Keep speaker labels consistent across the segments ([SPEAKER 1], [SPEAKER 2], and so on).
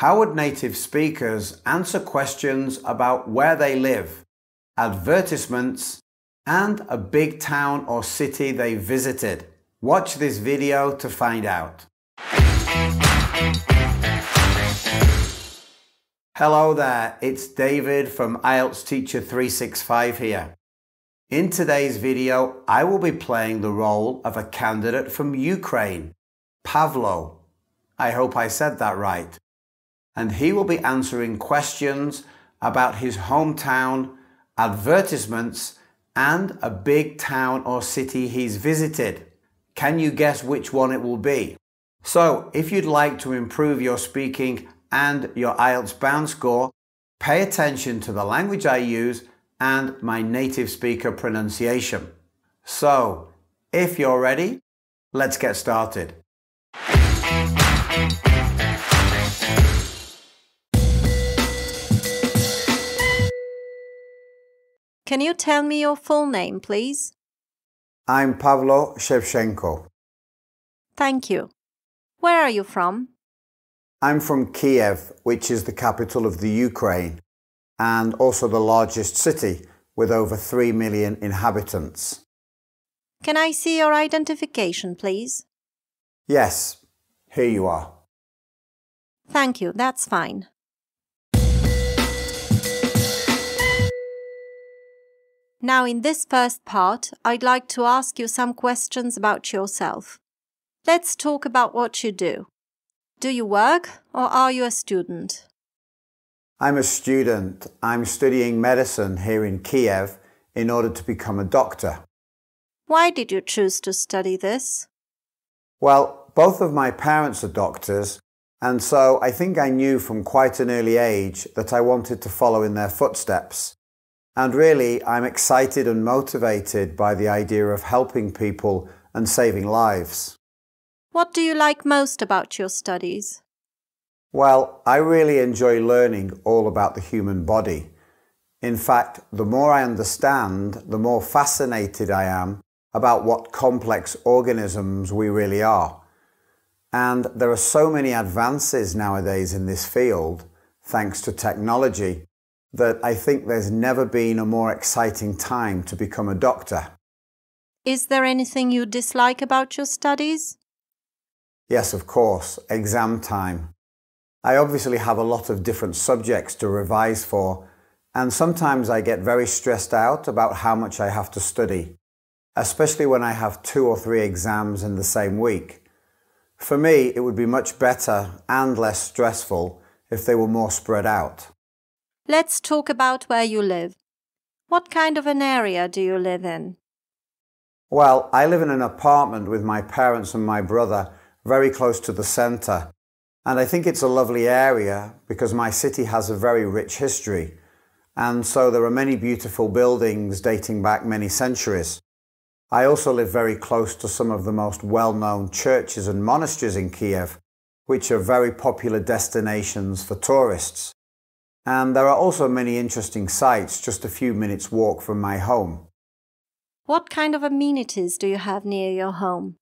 [SPEAKER 1] How would native speakers answer questions about where they live, advertisements, and a big town or city they visited? Watch this video to find out. Hello there, it's David from IELTS Teacher 365 here. In today's video, I will be playing the role of a candidate from Ukraine, Pavlo. I hope I said that right and he will be answering questions about his hometown, advertisements, and a big town or city he's visited. Can you guess which one it will be? So, if you'd like to improve your speaking and your IELTS bound score, pay attention to the language I use and my native speaker pronunciation. So, if you're ready, let's get started.
[SPEAKER 2] Can you tell me your full name, please?
[SPEAKER 1] I'm Pavlo Shevchenko.
[SPEAKER 2] Thank you. Where are you from?
[SPEAKER 1] I'm from Kiev, which is the capital of the Ukraine and also the largest city with over 3 million inhabitants.
[SPEAKER 2] Can I see your identification, please?
[SPEAKER 1] Yes, here you are.
[SPEAKER 2] Thank you, that's fine. Now, in this first part, I'd like to ask you some questions about yourself. Let's talk about what you do. Do you work or are you a student?
[SPEAKER 1] I'm a student. I'm studying medicine here in Kiev in order to become a doctor.
[SPEAKER 2] Why did you choose to study this?
[SPEAKER 1] Well, both of my parents are doctors, and so I think I knew from quite an early age that I wanted to follow in their footsteps. And really, I'm excited and motivated by the idea of helping people and saving lives.
[SPEAKER 2] What do you like most about your studies?
[SPEAKER 1] Well, I really enjoy learning all about the human body. In fact, the more I understand, the more fascinated I am about what complex organisms we really are. And there are so many advances nowadays in this field, thanks to technology, that I think there's never been a more exciting time to become a doctor.
[SPEAKER 2] Is there anything you dislike about your studies?
[SPEAKER 1] Yes, of course, exam time. I obviously have a lot of different subjects to revise for, and sometimes I get very stressed out about how much I have to study, especially when I have two or three exams in the same week. For me, it would be much better and less stressful if they were more spread out.
[SPEAKER 2] Let's talk about where you live. What kind of an area do you live in?
[SPEAKER 1] Well, I live in an apartment with my parents and my brother, very close to the centre. And I think it's a lovely area because my city has a very rich history. And so there are many beautiful buildings dating back many centuries. I also live very close to some of the most well known churches and monasteries in Kiev, which are very popular destinations for tourists and there are also many interesting sights just a few minutes' walk from my home.
[SPEAKER 2] What kind of amenities do you have near your home?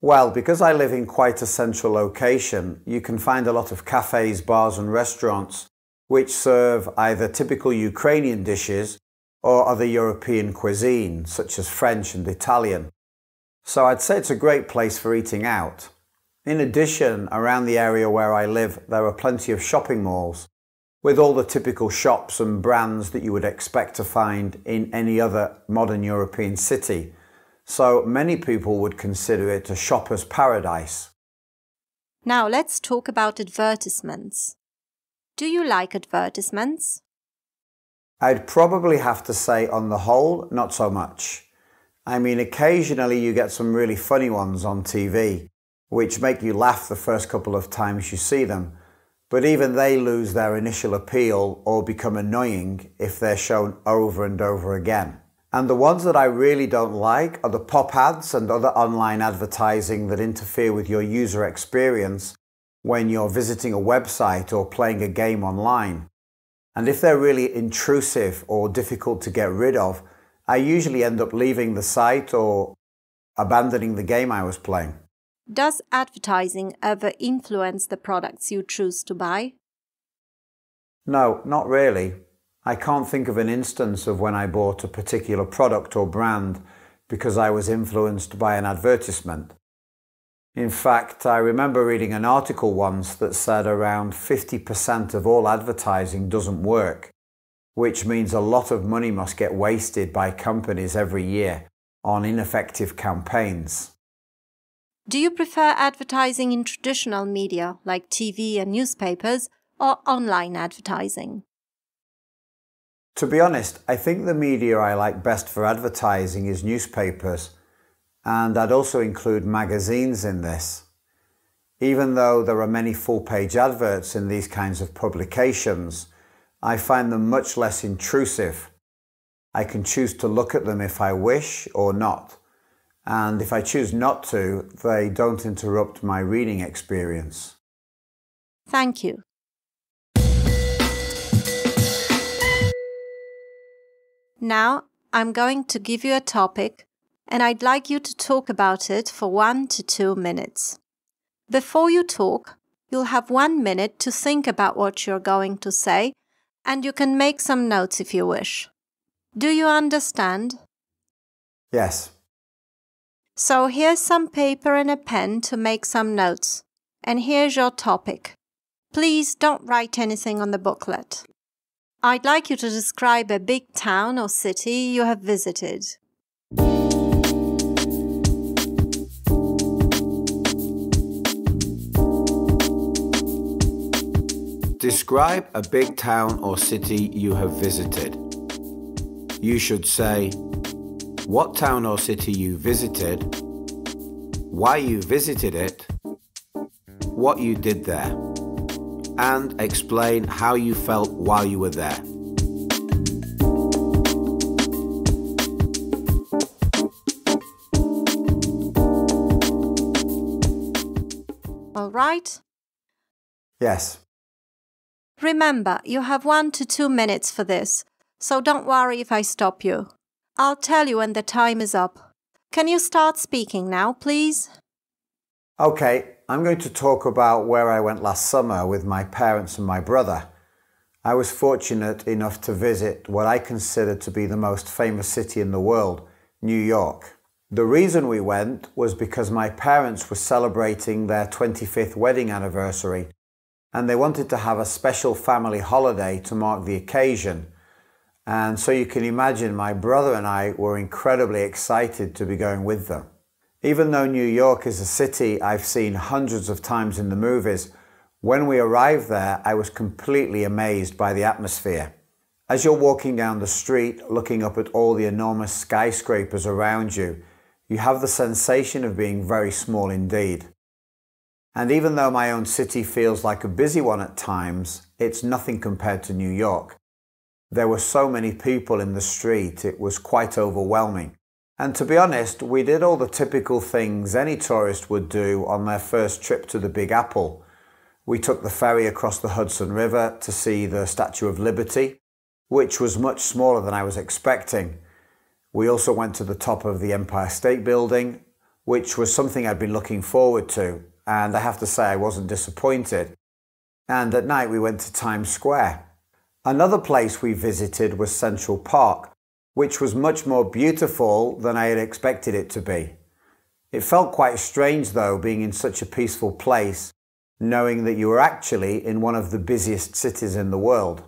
[SPEAKER 1] Well, because I live in quite a central location, you can find a lot of cafes, bars, and restaurants which serve either typical Ukrainian dishes or other European cuisine, such as French and Italian. So I'd say it's a great place for eating out. In addition, around the area where I live, there are plenty of shopping malls with all the typical shops and brands that you would expect to find in any other modern European city, so many people would consider it a shopper's paradise.
[SPEAKER 2] Now let's talk about advertisements. Do you like advertisements?
[SPEAKER 1] I'd probably have to say, on the whole, not so much. I mean, occasionally you get some really funny ones on TV, which make you laugh the first couple of times you see them but even they lose their initial appeal or become annoying if they're shown over and over again. And the ones that I really don't like are the pop ads and other online advertising that interfere with your user experience when you're visiting a website or playing a game online. And if they're really intrusive or difficult to get rid of, I usually end up leaving the site or abandoning the game I was playing.
[SPEAKER 2] Does advertising ever influence the products you choose to buy?
[SPEAKER 1] No, not really. I can't think of an instance of when I bought a particular product or brand because I was influenced by an advertisement. In fact, I remember reading an article once that said around 50% of all advertising doesn't work, which means a lot of money must get wasted by companies every year on ineffective campaigns.
[SPEAKER 2] Do you prefer advertising in traditional media like TV and newspapers or online advertising?
[SPEAKER 1] To be honest, I think the media I like best for advertising is newspapers, and I'd also include magazines in this. Even though there are many full page adverts in these kinds of publications, I find them much less intrusive. I can choose to look at them if I wish or not. And if I choose not to, they don't interrupt my reading experience.
[SPEAKER 2] Thank you. Now I'm going to give you a topic and I'd like you to talk about it for one to two minutes. Before you talk, you'll have one minute to think about what you're going to say and you can make some notes if you wish. Do you understand? Yes. So here's some paper and a pen to make some notes. And here's your topic. Please don't write anything on the booklet. I'd like you to describe a big town or city you have visited.
[SPEAKER 1] Describe a big town or city you have visited. You should say, what town or city you visited, why you visited it, what you did there, and explain how you felt while you were there.
[SPEAKER 2] All right? Yes. Remember, you have one to two minutes for this, so don't worry if I stop you. I'll tell you when the time is up. Can you start speaking now, please?
[SPEAKER 1] Okay, I'm going to talk about where I went last summer with my parents and my brother. I was fortunate enough to visit what I consider to be the most famous city in the world, New York. The reason we went was because my parents were celebrating their 25th wedding anniversary and they wanted to have a special family holiday to mark the occasion. And so you can imagine my brother and I were incredibly excited to be going with them. Even though New York is a city I've seen hundreds of times in the movies, when we arrived there, I was completely amazed by the atmosphere. As you're walking down the street, looking up at all the enormous skyscrapers around you, you have the sensation of being very small indeed. And even though my own city feels like a busy one at times, it's nothing compared to New York. There were so many people in the street, it was quite overwhelming. And to be honest, we did all the typical things any tourist would do on their first trip to the Big Apple. We took the ferry across the Hudson River to see the Statue of Liberty, which was much smaller than I was expecting. We also went to the top of the Empire State Building, which was something I'd been looking forward to, and I have to say I wasn't disappointed. And at night we went to Times Square. Another place we visited was Central Park, which was much more beautiful than I had expected it to be. It felt quite strange though, being in such a peaceful place, knowing that you were actually in one of the busiest cities in the world.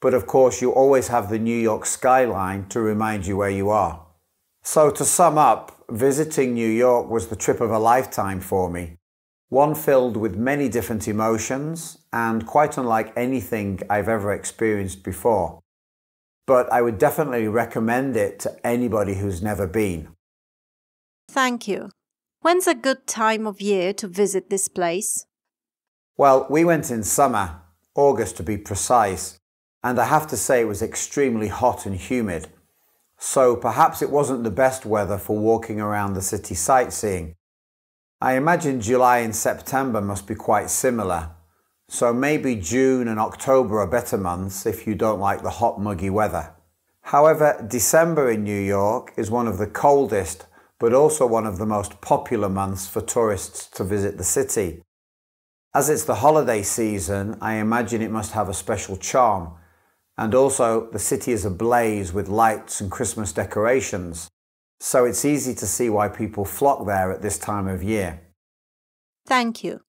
[SPEAKER 1] But of course, you always have the New York skyline to remind you where you are. So, to sum up, visiting New York was the trip of a lifetime for me, one filled with many different emotions and quite unlike anything I've ever experienced before. But I would definitely recommend it to anybody who's never been.
[SPEAKER 2] Thank you. When's a good time of year to visit this place?
[SPEAKER 1] Well, we went in summer, August to be precise, and I have to say it was extremely hot and humid. So perhaps it wasn't the best weather for walking around the city sightseeing. I imagine July and September must be quite similar, so maybe June and October are better months if you don't like the hot, muggy weather. However, December in New York is one of the coldest, but also one of the most popular months for tourists to visit the city. As it's the holiday season, I imagine it must have a special charm. And also, the city is ablaze with lights and Christmas decorations, so it's easy to see why people flock there at this time of year.
[SPEAKER 2] Thank you.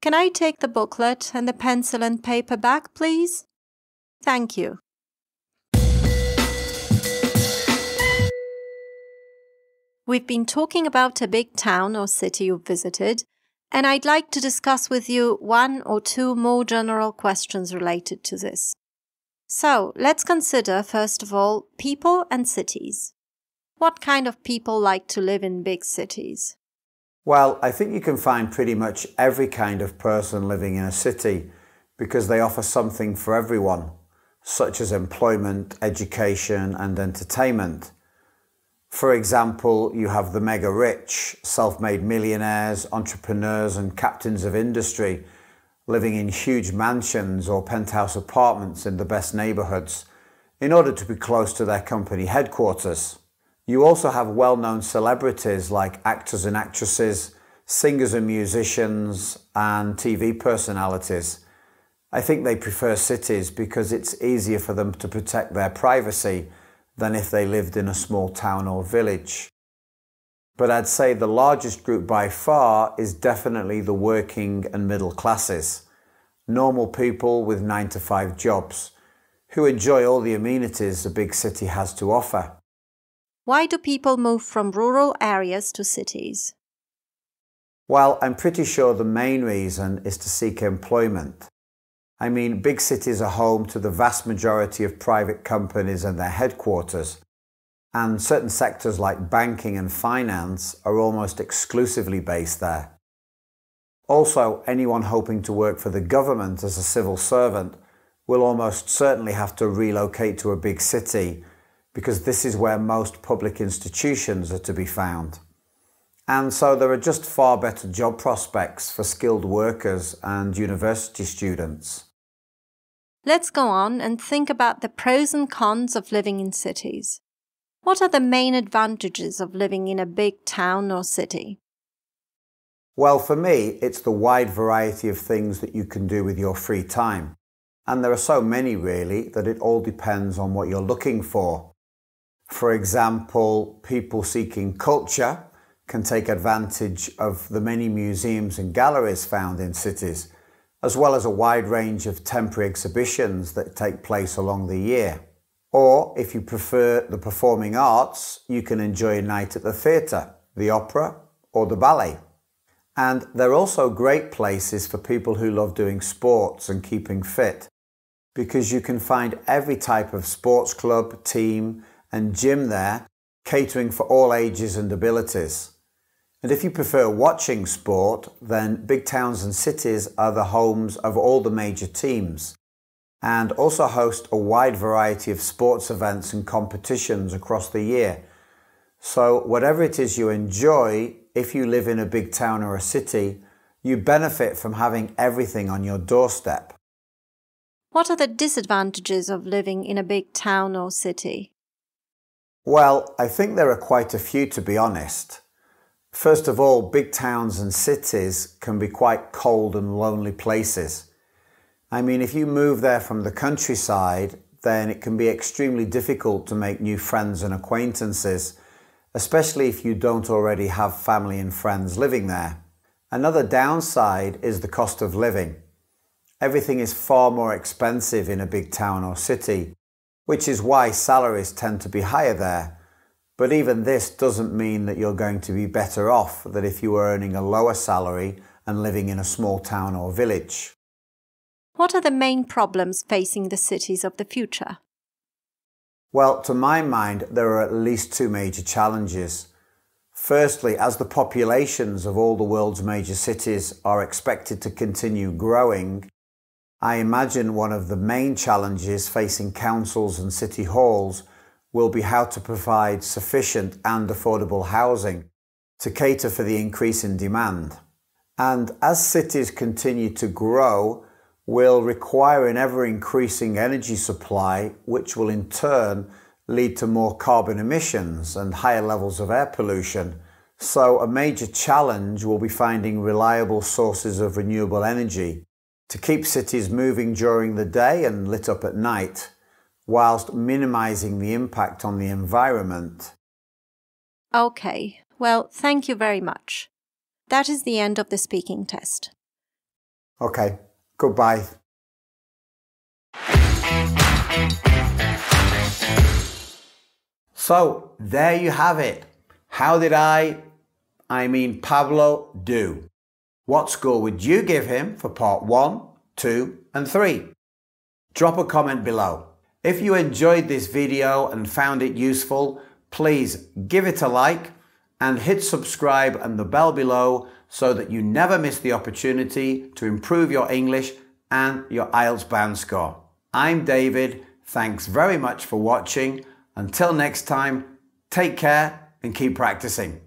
[SPEAKER 2] Can I take the booklet and the pencil and paper back, please? Thank you. We've been talking about a big town or city you've visited, and I'd like to discuss with you one or two more general questions related to this. So, let's consider, first of all, people and cities. What kind of people like to live in big cities?
[SPEAKER 1] Well, I think you can find pretty much every kind of person living in a city because they offer something for everyone, such as employment, education, and entertainment. For example, you have the mega rich, self made millionaires, entrepreneurs, and captains of industry living in huge mansions or penthouse apartments in the best neighbourhoods in order to be close to their company headquarters. You also have well known celebrities like actors and actresses, singers and musicians, and TV personalities. I think they prefer cities because it's easier for them to protect their privacy than if they lived in a small town or village. But I'd say the largest group by far is definitely the working and middle classes, normal people with 9 to 5 jobs, who enjoy all the amenities a big city has to offer.
[SPEAKER 2] Why do people move from rural areas to cities?
[SPEAKER 1] Well, I'm pretty sure the main reason is to seek employment. I mean, big cities are home to the vast majority of private companies and their headquarters, and certain sectors like banking and finance are almost exclusively based there. Also, anyone hoping to work for the government as a civil servant will almost certainly have to relocate to a big city because this is where most public institutions are to be found. And so there are just far better job prospects for skilled workers and university students.
[SPEAKER 2] Let's go on and think about the pros and cons of living in cities. What are the main advantages of living in a big town or city?
[SPEAKER 1] Well, for me, it's the wide variety of things that you can do with your free time. And there are so many, really, that it all depends on what you're looking for. For example, people seeking culture can take advantage of the many museums and galleries found in cities, as well as a wide range of temporary exhibitions that take place along the year. Or, if you prefer the performing arts, you can enjoy a night at the theatre, the opera, or the ballet. And they're also great places for people who love doing sports and keeping fit, because you can find every type of sports club, team, and gym there, catering for all ages and abilities. And if you prefer watching sport, then big towns and cities are the homes of all the major teams and also host a wide variety of sports events and competitions across the year. So, whatever it is you enjoy, if you live in a big town or a city, you benefit from having everything on your doorstep.
[SPEAKER 2] What are the disadvantages of living in a big town or city?
[SPEAKER 1] Well, I think there are quite a few, to be honest. First of all, big towns and cities can be quite cold and lonely places. I mean, if you move there from the countryside, then it can be extremely difficult to make new friends and acquaintances, especially if you don't already have family and friends living there. Another downside is the cost of living. Everything is far more expensive in a big town or city, which is why salaries tend to be higher there. But even this doesn't mean that you're going to be better off than if you were earning a lower salary and living in a small town or village.
[SPEAKER 2] What are the main problems facing the cities of the future?
[SPEAKER 1] Well, to my mind, there are at least two major challenges. Firstly, as the populations of all the world's major cities are expected to continue growing, I imagine one of the main challenges facing councils and city halls will be how to provide sufficient and affordable housing to cater for the increase in demand. And as cities continue to grow, will require an ever increasing energy supply, which will in turn lead to more carbon emissions and higher levels of air pollution. So, a major challenge will be finding reliable sources of renewable energy to keep cities moving during the day and lit up at night, whilst minimizing the impact on the environment.
[SPEAKER 2] Okay, well, thank you very much. That is the end of the speaking test.
[SPEAKER 1] Okay, goodbye. So, there you have it. How did I, I mean Pablo, do? What score would you give him for part 1, 2 and 3? Drop a comment below. If you enjoyed this video and found it useful, please give it a like and hit subscribe and the bell below so that you never miss the opportunity to improve your English and your IELTS band score. I'm David. Thanks very much for watching. Until next time, take care and keep practicing.